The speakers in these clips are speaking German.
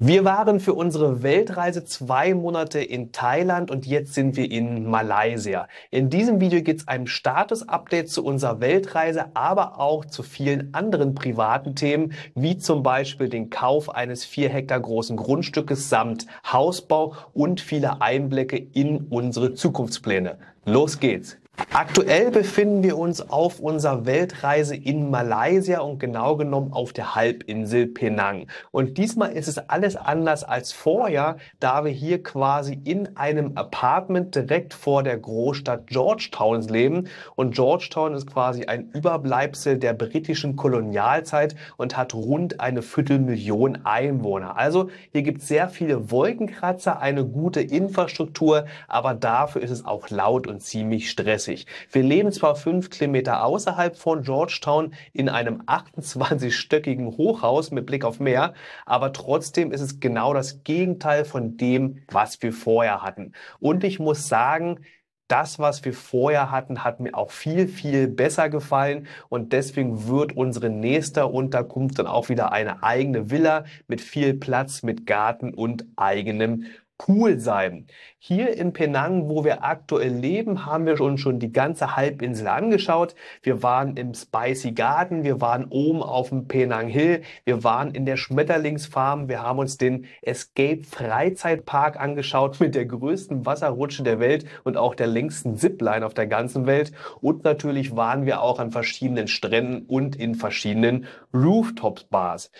Wir waren für unsere Weltreise zwei Monate in Thailand und jetzt sind wir in Malaysia. In diesem Video geht es einem Status-Update zu unserer Weltreise, aber auch zu vielen anderen privaten Themen, wie zum Beispiel den Kauf eines vier Hektar großen Grundstückes samt Hausbau und viele Einblicke in unsere Zukunftspläne. Los geht's! Aktuell befinden wir uns auf unserer Weltreise in Malaysia und genau genommen auf der Halbinsel Penang. Und diesmal ist es alles anders als vorher, da wir hier quasi in einem Apartment direkt vor der Großstadt Georgetowns leben. Und Georgetown ist quasi ein Überbleibsel der britischen Kolonialzeit und hat rund eine Viertelmillion Einwohner. Also hier gibt es sehr viele Wolkenkratzer, eine gute Infrastruktur, aber dafür ist es auch laut und ziemlich stressig. 1940. Wir leben zwar fünf Kilometer außerhalb von Georgetown in einem 28-stöckigen Hochhaus mit Blick auf Meer, aber trotzdem ist es genau das Gegenteil von dem, was wir vorher hatten. Und ich muss sagen, das, was wir vorher hatten, hat mir auch viel, viel besser gefallen. Und deswegen wird unsere nächste Unterkunft dann auch wieder eine eigene Villa mit viel Platz, mit Garten und eigenem cool sein. Hier in Penang, wo wir aktuell leben, haben wir uns schon die ganze Halbinsel angeschaut. Wir waren im Spicy Garden, wir waren oben auf dem Penang Hill, wir waren in der Schmetterlingsfarm, wir haben uns den Escape Freizeitpark angeschaut mit der größten Wasserrutsche der Welt und auch der längsten Zipline auf der ganzen Welt. Und natürlich waren wir auch an verschiedenen Stränden und in verschiedenen rooftop Bars.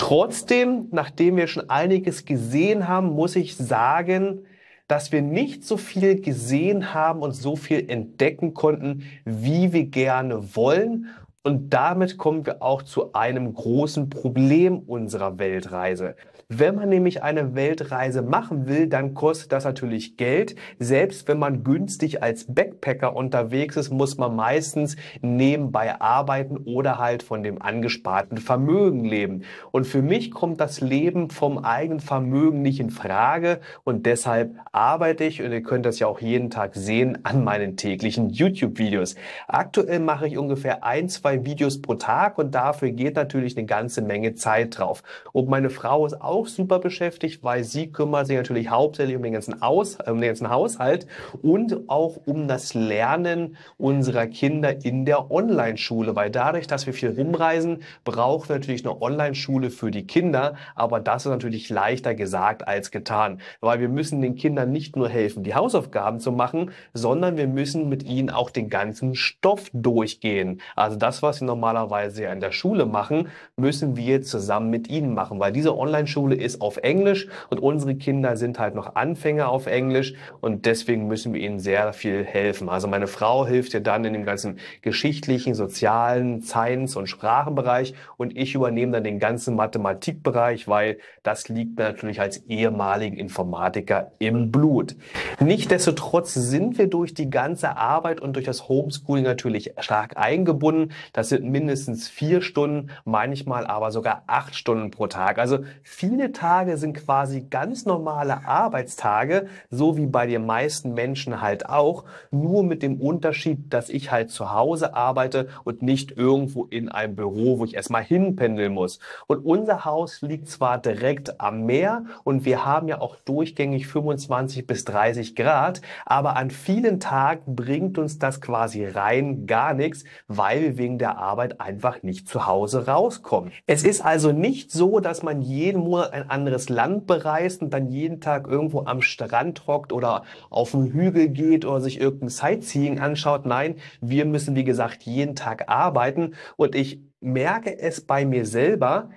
Trotzdem, nachdem wir schon einiges gesehen haben, muss ich sagen, dass wir nicht so viel gesehen haben und so viel entdecken konnten, wie wir gerne wollen. Und damit kommen wir auch zu einem großen Problem unserer Weltreise. Wenn man nämlich eine Weltreise machen will, dann kostet das natürlich Geld. Selbst wenn man günstig als Backpacker unterwegs ist, muss man meistens nebenbei arbeiten oder halt von dem angesparten Vermögen leben. Und für mich kommt das Leben vom eigenen Vermögen nicht in Frage und deshalb arbeite ich und ihr könnt das ja auch jeden Tag sehen an meinen täglichen YouTube-Videos. Aktuell mache ich ungefähr ein, zwei zwei Videos pro Tag und dafür geht natürlich eine ganze Menge Zeit drauf. Und meine Frau ist auch super beschäftigt, weil sie kümmert sich natürlich hauptsächlich um den ganzen, Aus, um den ganzen Haushalt und auch um das Lernen unserer Kinder in der Online-Schule, weil dadurch, dass wir viel rumreisen, brauchen wir natürlich eine Online-Schule für die Kinder, aber das ist natürlich leichter gesagt als getan, weil wir müssen den Kindern nicht nur helfen, die Hausaufgaben zu machen, sondern wir müssen mit ihnen auch den ganzen Stoff durchgehen. Also das was sie normalerweise ja in der Schule machen, müssen wir zusammen mit ihnen machen, weil diese Online-Schule ist auf Englisch und unsere Kinder sind halt noch Anfänger auf Englisch und deswegen müssen wir ihnen sehr viel helfen. Also meine Frau hilft ihr dann in dem ganzen geschichtlichen, sozialen, Science- und Sprachenbereich und ich übernehme dann den ganzen Mathematikbereich, weil das liegt mir natürlich als ehemaligen Informatiker im Blut. Nichtsdestotrotz sind wir durch die ganze Arbeit und durch das Homeschooling natürlich stark eingebunden. Das sind mindestens vier Stunden, manchmal aber sogar acht Stunden pro Tag. Also viele Tage sind quasi ganz normale Arbeitstage, so wie bei den meisten Menschen halt auch, nur mit dem Unterschied, dass ich halt zu Hause arbeite und nicht irgendwo in einem Büro, wo ich erstmal hinpendeln muss. Und unser Haus liegt zwar direkt am Meer und wir haben ja auch durchgängig 25 bis 30 Grad, aber an vielen Tagen bringt uns das quasi rein gar nichts, weil wir wegen der Arbeit einfach nicht zu Hause rauskommt. Es ist also nicht so, dass man jeden Monat ein anderes Land bereist und dann jeden Tag irgendwo am Strand hockt oder auf den Hügel geht oder sich irgendein Sightseeing anschaut. Nein, wir müssen, wie gesagt, jeden Tag arbeiten und ich merke es bei mir selber,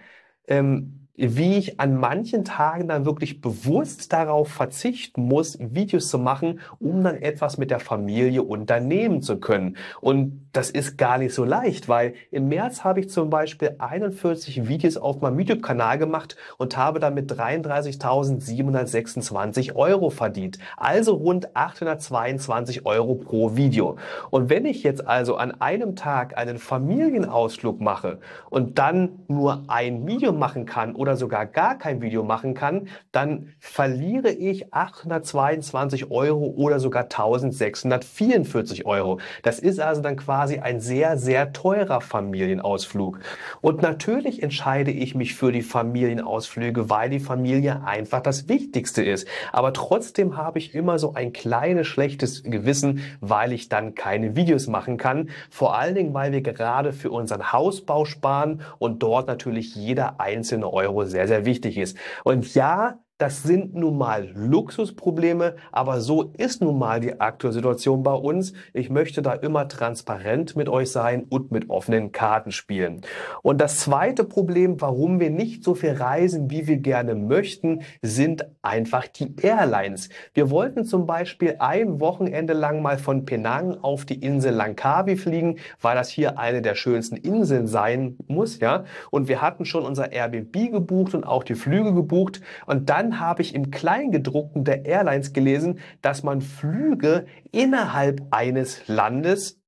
ähm, wie ich an manchen Tagen dann wirklich bewusst darauf verzichten muss, Videos zu machen, um dann etwas mit der Familie unternehmen zu können. Und das ist gar nicht so leicht, weil im März habe ich zum Beispiel 41 Videos auf meinem YouTube-Kanal gemacht und habe damit 33.726 Euro verdient. Also rund 822 Euro pro Video. Und wenn ich jetzt also an einem Tag einen Familienausflug mache und dann nur ein Video machen kann oder sogar gar kein Video machen kann, dann verliere ich 822 Euro oder sogar 1644 Euro. Das ist also dann quasi ein sehr, sehr teurer Familienausflug. Und natürlich entscheide ich mich für die Familienausflüge, weil die Familie einfach das Wichtigste ist. Aber trotzdem habe ich immer so ein kleines schlechtes Gewissen, weil ich dann keine Videos machen kann. Vor allen Dingen, weil wir gerade für unseren Hausbau sparen und dort natürlich jeder einzelne Euro Euro sehr, sehr wichtig ist. Und ja, das sind nun mal Luxusprobleme, aber so ist nun mal die aktuelle Situation bei uns. Ich möchte da immer transparent mit euch sein und mit offenen Karten spielen. Und das zweite Problem, warum wir nicht so viel reisen, wie wir gerne möchten, sind einfach die Airlines. Wir wollten zum Beispiel ein Wochenende lang mal von Penang auf die Insel Langkawi fliegen, weil das hier eine der schönsten Inseln sein muss, ja. Und wir hatten schon unser Airbnb gebucht und auch die Flüge gebucht. Und dann habe ich im Kleingedruckten der Airlines gelesen, dass man Flüge innerhalb eines Landes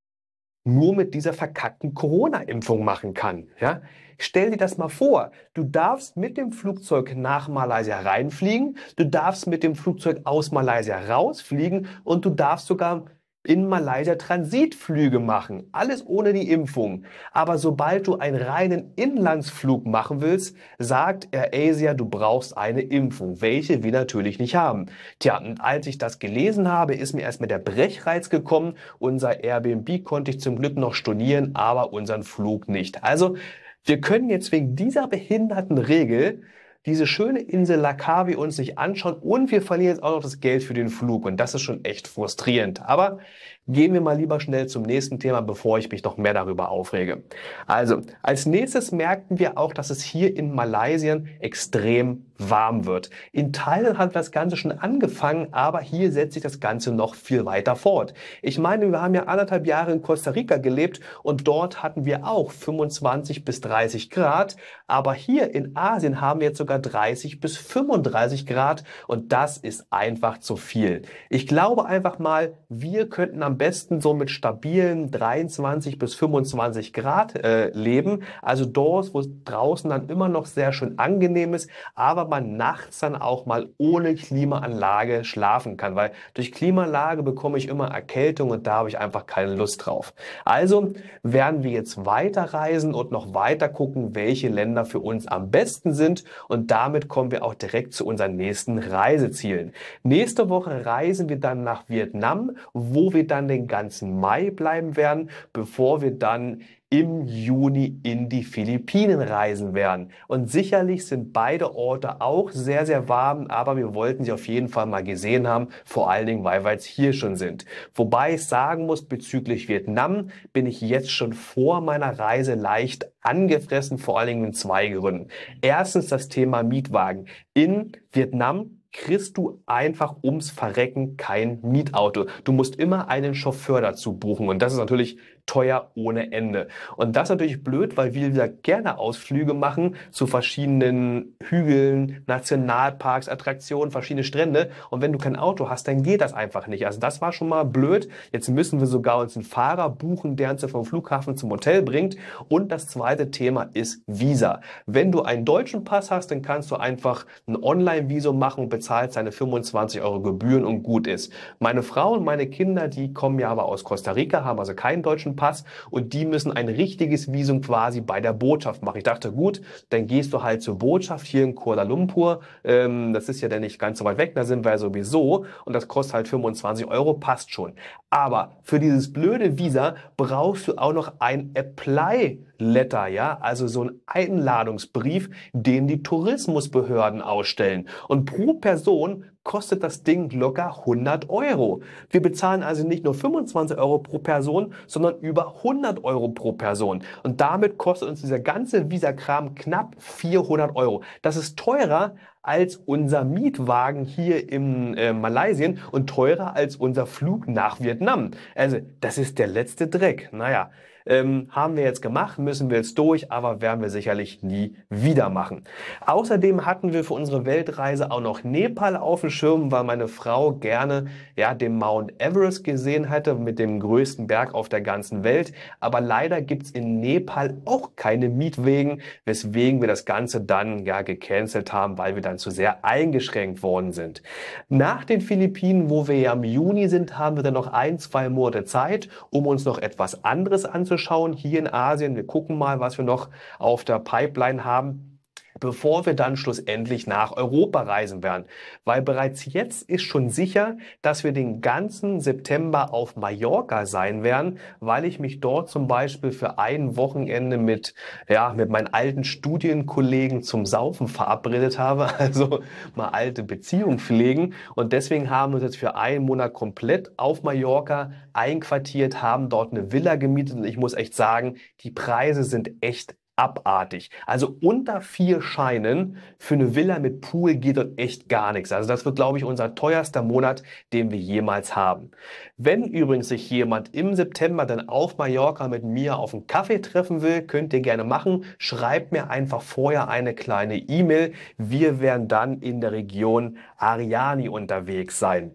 nur mit dieser verkackten Corona-Impfung machen kann. Ja? Stell dir das mal vor. Du darfst mit dem Flugzeug nach Malaysia reinfliegen, du darfst mit dem Flugzeug aus Malaysia rausfliegen und du darfst sogar in Malaysia Transitflüge machen. Alles ohne die Impfung. Aber sobald du einen reinen Inlandsflug machen willst, sagt AirAsia, du brauchst eine Impfung, welche wir natürlich nicht haben. Tja, und als ich das gelesen habe, ist mir erstmal der Brechreiz gekommen. Unser Airbnb konnte ich zum Glück noch stornieren, aber unseren Flug nicht. Also, wir können jetzt wegen dieser behinderten Regel diese schöne Insel Lakawi uns nicht anschauen und wir verlieren jetzt auch noch das Geld für den Flug. Und das ist schon echt frustrierend. Aber Gehen wir mal lieber schnell zum nächsten Thema, bevor ich mich noch mehr darüber aufrege. Also, als nächstes merkten wir auch, dass es hier in Malaysia extrem warm wird. In Thailand hat das Ganze schon angefangen, aber hier setzt sich das Ganze noch viel weiter fort. Ich meine, wir haben ja anderthalb Jahre in Costa Rica gelebt und dort hatten wir auch 25 bis 30 Grad, aber hier in Asien haben wir jetzt sogar 30 bis 35 Grad und das ist einfach zu viel. Ich glaube einfach mal, wir könnten am besten so mit stabilen 23 bis 25 Grad äh, leben. Also dort, wo es draußen dann immer noch sehr schön angenehm ist, aber man nachts dann auch mal ohne Klimaanlage schlafen kann, weil durch Klimaanlage bekomme ich immer Erkältung und da habe ich einfach keine Lust drauf. Also werden wir jetzt weiterreisen und noch weiter gucken, welche Länder für uns am besten sind und damit kommen wir auch direkt zu unseren nächsten Reisezielen. Nächste Woche reisen wir dann nach Vietnam, wo wir dann dann den ganzen Mai bleiben werden, bevor wir dann im Juni in die Philippinen reisen werden. Und sicherlich sind beide Orte auch sehr, sehr warm, aber wir wollten sie auf jeden Fall mal gesehen haben, vor allen Dingen, weil wir jetzt hier schon sind. Wobei ich sagen muss, bezüglich Vietnam bin ich jetzt schon vor meiner Reise leicht angefressen, vor allen Dingen in zwei Gründen. Erstens das Thema Mietwagen. In Vietnam kriegst du einfach ums Verrecken kein Mietauto. Du musst immer einen Chauffeur dazu buchen. Und das ist natürlich teuer ohne Ende. Und das ist natürlich blöd, weil wir wieder gerne Ausflüge machen zu verschiedenen Hügeln, Nationalparks, Attraktionen, verschiedene Strände. Und wenn du kein Auto hast, dann geht das einfach nicht. Also das war schon mal blöd. Jetzt müssen wir sogar uns einen Fahrer buchen, der uns vom Flughafen zum Hotel bringt. Und das zweite Thema ist Visa. Wenn du einen deutschen Pass hast, dann kannst du einfach ein Online-Visum machen und bezahlst deine 25 Euro Gebühren und gut ist. Meine Frau und meine Kinder, die kommen ja aber aus Costa Rica, haben also keinen deutschen Pass und die müssen ein richtiges Visum quasi bei der Botschaft machen. Ich dachte, gut, dann gehst du halt zur Botschaft hier in Kuala Lumpur. Ähm, das ist ja dann nicht ganz so weit weg, da sind wir ja sowieso und das kostet halt 25 Euro, passt schon. Aber für dieses blöde Visa brauchst du auch noch ein Apply Letter, ja, also so ein Einladungsbrief, den die Tourismusbehörden ausstellen. Und pro Person kostet das Ding locker 100 Euro. Wir bezahlen also nicht nur 25 Euro pro Person, sondern über 100 Euro pro Person. Und damit kostet uns dieser ganze Visa-Kram knapp 400 Euro. Das ist teurer als unser Mietwagen hier in äh, Malaysia und teurer als unser Flug nach Vietnam. Also das ist der letzte Dreck. Naja, ähm, haben wir jetzt gemacht, müssen wir jetzt durch, aber werden wir sicherlich nie wieder machen. Außerdem hatten wir für unsere Weltreise auch noch Nepal auf dem Schirm, weil meine Frau gerne ja den Mount Everest gesehen hatte mit dem größten Berg auf der ganzen Welt. Aber leider gibt's in Nepal auch keine Mietwegen, weswegen wir das Ganze dann ja gecancelt haben, weil wir dann Reiseplan zu sehr eingeschränkt worden sind. Nach den Philippinen, wo wir ja im Juni sind, haben wir dann noch ein, zwei Monate Zeit, um uns noch etwas anderes anzuschauen. Hier in Asien, wir gucken mal, was wir noch auf der Pipeline haben bevor wir dann schlussendlich nach Europa reisen werden. Weil bereits jetzt ist schon sicher, dass wir den ganzen September auf Mallorca sein werden, weil ich mich dort zum Beispiel für ein Wochenende mit, ja, mit meinen alten Studienkollegen zum Saufen verabredet habe. Also mal alte Beziehung pflegen. Und deswegen haben wir uns jetzt für einen Monat komplett auf Mallorca einquartiert, haben dort eine Villa gemietet. Und ich muss echt sagen, die Preise sind echt abartig. Also unter vier Scheinen für eine Villa mit Pool geht dort echt gar nichts. Also das wird, glaube ich, unser teuerster Monat, den wir jemals haben. Wenn übrigens sich jemand im September dann auf Mallorca mit mir auf einen Kaffee treffen will, könnt ihr gerne machen. Schreibt mir einfach vorher eine kleine E-Mail. Wir werden dann in der Region Ariani unterwegs sein.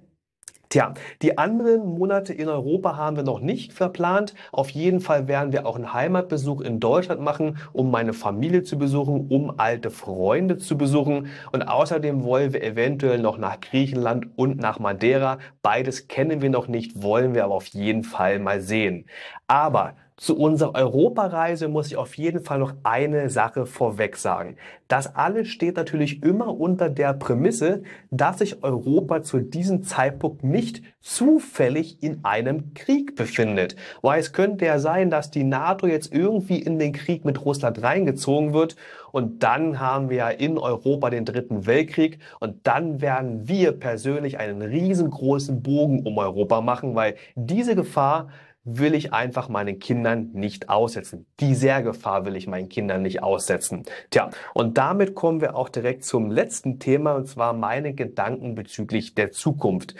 Tja, die anderen Monate in Europa haben wir noch nicht verplant. Auf jeden Fall werden wir auch einen Heimatbesuch in Deutschland machen, um meine Familie zu besuchen, um alte Freunde zu besuchen. Und außerdem wollen wir eventuell noch nach Griechenland und nach Madeira. Beides kennen wir noch nicht, wollen wir aber auf jeden Fall mal sehen. Aber zu unserer Europareise muss ich auf jeden Fall noch eine Sache vorweg sagen. Das alles steht natürlich immer unter der Prämisse, dass sich Europa zu diesem Zeitpunkt nicht zufällig in einem Krieg befindet. Weil es könnte ja sein, dass die NATO jetzt irgendwie in den Krieg mit Russland reingezogen wird und dann haben wir ja in Europa den Dritten Weltkrieg und dann werden wir persönlich einen riesengroßen Bogen um Europa machen, weil diese Gefahr will ich einfach meinen Kindern nicht aussetzen. Dieser Gefahr will ich meinen Kindern nicht aussetzen. Tja, und damit kommen wir auch direkt zum letzten Thema, und zwar meine Gedanken bezüglich der Zukunft.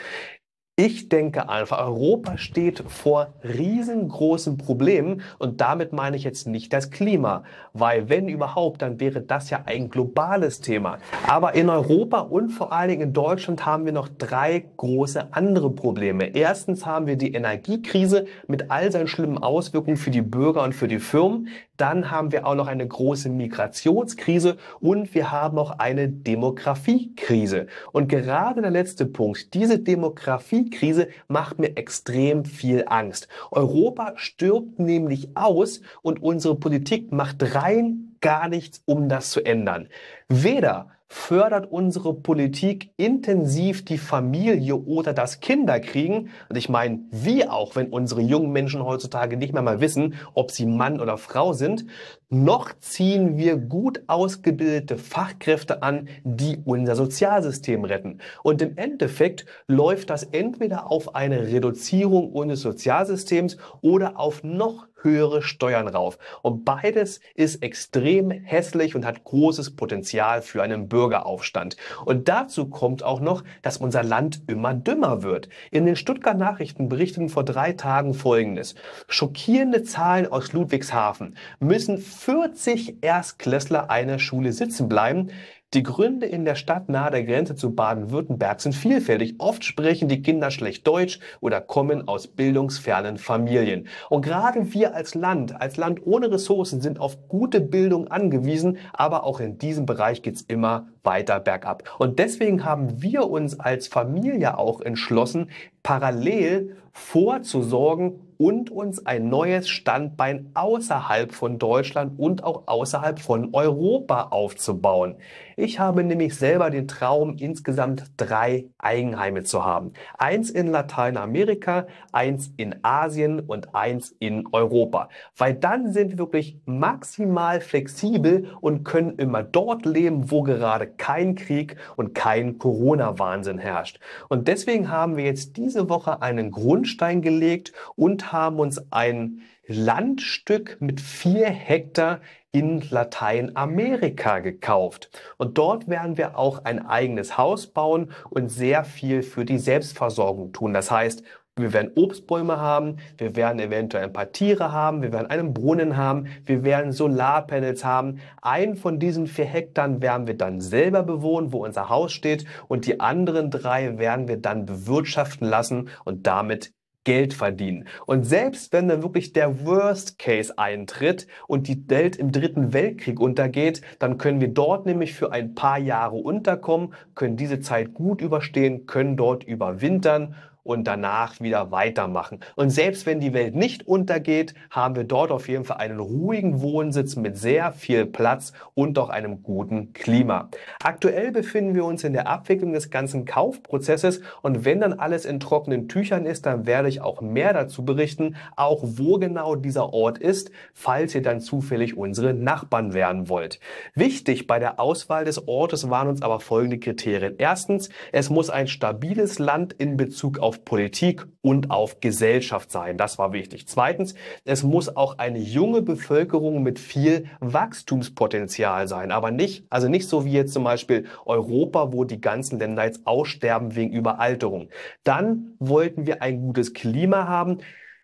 Ich denke einfach, Europa steht vor riesengroßen Problemen und damit meine ich jetzt nicht das Klima, weil wenn überhaupt, dann wäre das ja ein globales Thema. Aber in Europa und vor allen Dingen in Deutschland haben wir noch drei große andere Probleme. Erstens haben wir die Energiekrise mit all seinen schlimmen Auswirkungen für die Bürger und für die Firmen. Dann haben wir auch noch eine große Migrationskrise und wir haben auch eine Demografiekrise. Und gerade der letzte Punkt, diese Demografiekrise Krise macht mir extrem viel Angst. Europa stirbt nämlich aus und unsere Politik macht rein gar nichts, um das zu ändern. Weder fördert unsere Politik intensiv die Familie oder das Kinderkriegen. Und ich meine, wie auch, wenn unsere jungen Menschen heutzutage nicht mehr mal wissen, ob sie Mann oder Frau sind, noch ziehen wir gut ausgebildete Fachkräfte an, die unser Sozialsystem retten. Und im Endeffekt läuft das entweder auf eine Reduzierung unseres Sozialsystems oder auf noch höhere Steuern rauf. Und beides ist extrem hässlich und hat großes Potenzial für einen Bürgeraufstand. Und dazu kommt auch noch, dass unser Land immer dümmer wird. In den Stuttgart Nachrichten berichteten vor drei Tagen Folgendes. Schockierende Zahlen aus Ludwigshafen. Müssen 40 Erstklässler einer Schule sitzen bleiben, die Gründe in der Stadt nahe der Grenze zu Baden-Württemberg sind vielfältig. Oft sprechen die Kinder schlecht Deutsch oder kommen aus bildungsfernen Familien. Und gerade wir als Land, als Land ohne Ressourcen, sind auf gute Bildung angewiesen. Aber auch in diesem Bereich geht's immer weiter bergab. Und deswegen haben wir uns als Familie auch entschlossen, parallel vorzusorgen und uns ein neues Standbein außerhalb von Deutschland und auch außerhalb von Europa aufzubauen. Ich habe nämlich selber den Traum, insgesamt drei Eigenheime zu haben. Eins in Lateinamerika, eins in Asien und eins in Europa. Weil dann sind wir wirklich maximal flexibel und können immer dort leben, wo gerade kein Krieg und kein Corona-Wahnsinn herrscht. Und deswegen haben wir jetzt diese Woche einen Grundstein gelegt und wir haben uns ein Landstück mit vier Hektar in Lateinamerika gekauft. Und dort werden wir auch ein eigenes Haus bauen und sehr viel für die Selbstversorgung tun. Das heißt, wir werden Obstbäume haben, wir werden eventuell ein paar Tiere haben, wir werden einen Brunnen haben, wir werden Solarpanels haben. Einen von diesen vier Hektar werden wir dann selber bewohnen, wo unser Haus steht, und die anderen drei werden wir dann bewirtschaften lassen und damit Geld verdienen. Und selbst wenn dann wirklich der Worst Case eintritt und die Welt im Dritten Weltkrieg untergeht, dann können wir dort nämlich für ein paar Jahre unterkommen, können diese Zeit gut überstehen, können dort überwintern und danach wieder weitermachen. Und selbst wenn die Welt nicht untergeht, haben wir dort auf jeden Fall einen ruhigen Wohnsitz mit sehr viel Platz und auch einem guten Klima. Aktuell befinden wir uns in der Abwicklung des ganzen Kaufprozesses und wenn dann alles in trockenen Tüchern ist, dann werde ich auch mehr dazu berichten, auch wo genau dieser Ort ist, falls ihr dann zufällig unsere Nachbarn werden wollt. Wichtig bei der Auswahl des Ortes waren uns aber folgende Kriterien. Erstens, es muss ein stabiles Land in Bezug auf auf Politik und auf Gesellschaft sein. Das war wichtig. Zweitens, es muss auch eine junge Bevölkerung mit viel Wachstumspotenzial sein, aber nicht, also nicht so wie jetzt zum Beispiel Europa, wo die ganzen Länder jetzt aussterben wegen Überalterung. Dann wollten wir ein gutes Klima haben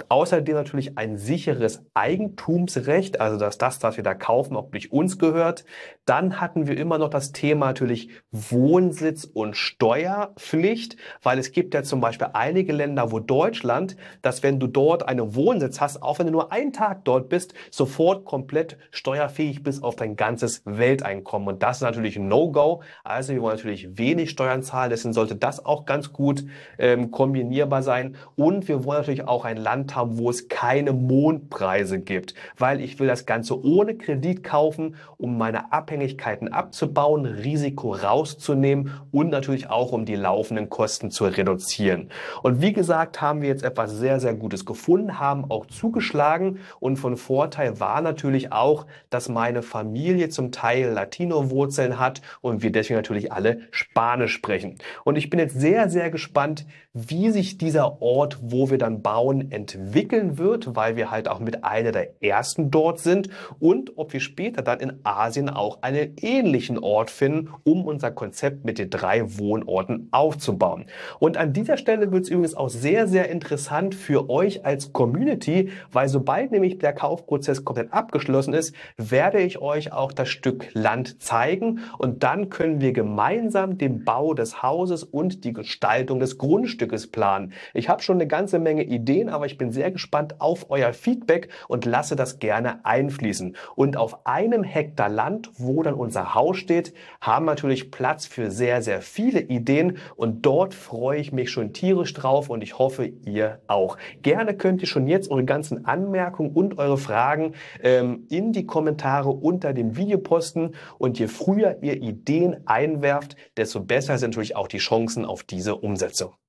außerdem natürlich ein sicheres Eigentumsrecht, also dass das, was wir da kaufen, auch durch uns gehört. Dann hatten wir immer noch das Thema natürlich Wohnsitz und Steuerpflicht, weil es gibt ja zum Beispiel einige Länder, wo Deutschland, dass wenn du dort einen Wohnsitz hast, auch wenn du nur einen Tag dort bist, sofort komplett steuerfähig bist auf dein ganzes Welteinkommen. Und das ist natürlich ein No-Go. Also wir wollen natürlich wenig Steuern zahlen, deswegen sollte das auch ganz gut ähm, kombinierbar sein. Und wir wollen natürlich auch ein Land haben, wo es keine Mondpreise gibt, weil ich will das Ganze ohne Kredit kaufen, um meine Abhängigkeiten abzubauen, Risiko rauszunehmen und natürlich auch, um die laufenden Kosten zu reduzieren. Und wie gesagt, haben wir jetzt etwas sehr, sehr Gutes gefunden, haben auch zugeschlagen und von Vorteil war natürlich auch, dass meine Familie zum Teil Latino-Wurzeln hat und wir deswegen natürlich alle Spanisch sprechen. Und ich bin jetzt sehr, sehr gespannt, wie sich dieser Ort, wo wir dann bauen, entwickelt entwickeln wird, weil wir halt auch mit einer der ersten dort sind und ob wir später dann in Asien auch einen ähnlichen Ort finden, um unser Konzept mit den drei Wohnorten aufzubauen. Und an dieser Stelle wird es übrigens auch sehr, sehr interessant für euch als Community, weil sobald nämlich der Kaufprozess komplett abgeschlossen ist, werde ich euch auch das Stück Land zeigen und dann können wir gemeinsam den Bau des Hauses und die Gestaltung des Grundstückes planen. Ich habe schon eine ganze Menge Ideen, aber ich bin sehr gespannt auf euer Feedback und lasse das gerne einfließen. Und auf einem Hektar Land, wo dann unser Haus steht, haben natürlich Platz für sehr, sehr viele Ideen und dort freue ich mich schon tierisch drauf und ich hoffe, ihr auch. Gerne könnt ihr schon jetzt eure ganzen Anmerkungen und eure Fragen ähm, in die Kommentare unter dem Video posten und je früher ihr Ideen einwerft, desto besser sind natürlich auch die Chancen auf diese Umsetzung.